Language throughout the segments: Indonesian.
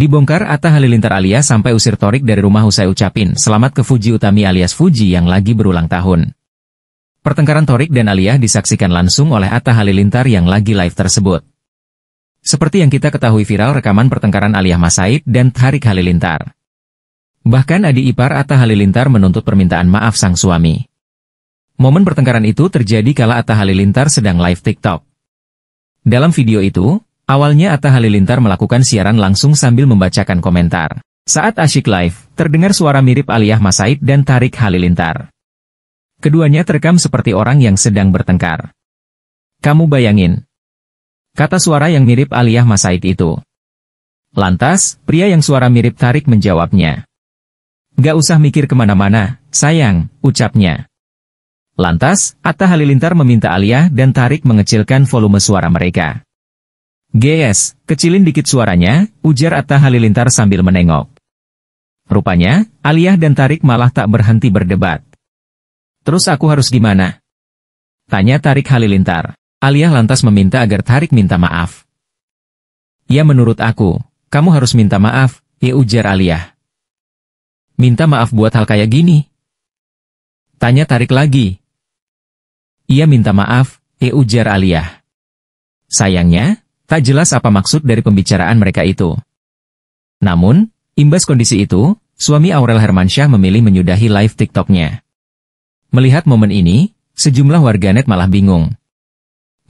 Dibongkar Atta Halilintar alias sampai usir Torik dari rumah usai ucapin selamat ke Fuji Utami alias Fuji yang lagi berulang tahun. Pertengkaran Torik dan Alia disaksikan langsung oleh Atta Halilintar yang lagi live tersebut. Seperti yang kita ketahui viral rekaman pertengkaran Alia Masaid dan Tarik Halilintar. Bahkan adi ipar Atta Halilintar menuntut permintaan maaf sang suami. Momen pertengkaran itu terjadi kala Atta Halilintar sedang live TikTok. Dalam video itu, Awalnya Atta Halilintar melakukan siaran langsung sambil membacakan komentar. Saat asyik live, terdengar suara mirip Aliyah Masaid dan Tarik Halilintar. Keduanya terekam seperti orang yang sedang bertengkar. Kamu bayangin. Kata suara yang mirip Aliyah Masaid itu. Lantas, pria yang suara mirip Tarik menjawabnya. Gak usah mikir kemana-mana, sayang, ucapnya. Lantas, Atta Halilintar meminta Aliyah dan Tarik mengecilkan volume suara mereka. Gs, kecilin dikit suaranya, ujar Atta Halilintar sambil menengok. Rupanya, Aliyah dan Tarik malah tak berhenti berdebat. Terus aku harus gimana? Tanya Tarik Halilintar. Aliyah lantas meminta agar Tarik minta maaf. Ya menurut aku, kamu harus minta maaf, ya ujar Aliyah. Minta maaf buat hal kayak gini? Tanya Tarik lagi. Ia minta maaf, ya ujar Aliyah. Sayangnya, Tak jelas apa maksud dari pembicaraan mereka itu. Namun, imbas kondisi itu, suami Aurel Hermansyah memilih menyudahi live TikToknya. Melihat momen ini, sejumlah warganet malah bingung.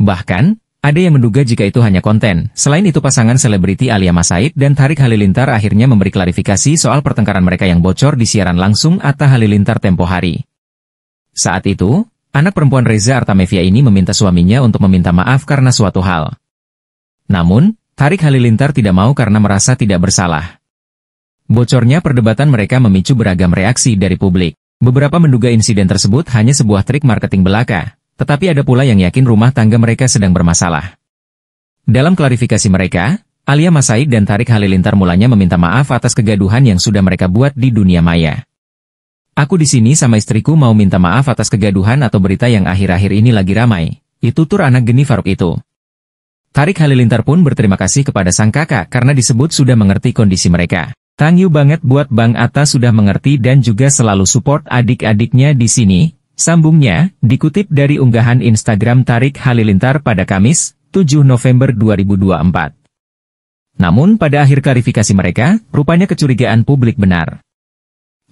Bahkan, ada yang menduga jika itu hanya konten. Selain itu pasangan selebriti Alia Masaid dan Tarik Halilintar akhirnya memberi klarifikasi soal pertengkaran mereka yang bocor di siaran langsung atau Halilintar tempo hari. Saat itu, anak perempuan Reza Artamevia ini meminta suaminya untuk meminta maaf karena suatu hal. Namun, Tarik Halilintar tidak mau karena merasa tidak bersalah. Bocornya perdebatan mereka memicu beragam reaksi dari publik. Beberapa menduga insiden tersebut hanya sebuah trik marketing belaka, tetapi ada pula yang yakin rumah tangga mereka sedang bermasalah. Dalam klarifikasi mereka, Alia Masaid dan Tarik Halilintar mulanya meminta maaf atas kegaduhan yang sudah mereka buat di dunia maya. Aku di sini sama istriku mau minta maaf atas kegaduhan atau berita yang akhir-akhir ini lagi ramai. Itu tur anak geni Faruk itu. Tarik Halilintar pun berterima kasih kepada sang kakak karena disebut sudah mengerti kondisi mereka. Thank you banget buat Bang Atta sudah mengerti dan juga selalu support adik-adiknya di sini. Sambungnya, dikutip dari unggahan Instagram Tarik Halilintar pada Kamis, 7 November 2024. Namun pada akhir klarifikasi mereka, rupanya kecurigaan publik benar.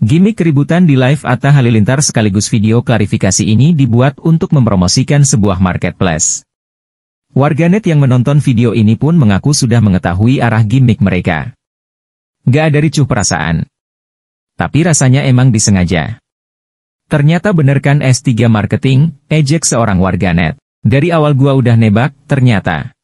Gimik keributan di live Atta Halilintar sekaligus video klarifikasi ini dibuat untuk mempromosikan sebuah marketplace. Warganet yang menonton video ini pun mengaku sudah mengetahui arah gimmick mereka. Gak ada ricuh perasaan. Tapi rasanya emang disengaja. Ternyata bener kan S3 Marketing, ejek seorang warganet. Dari awal gua udah nebak, ternyata.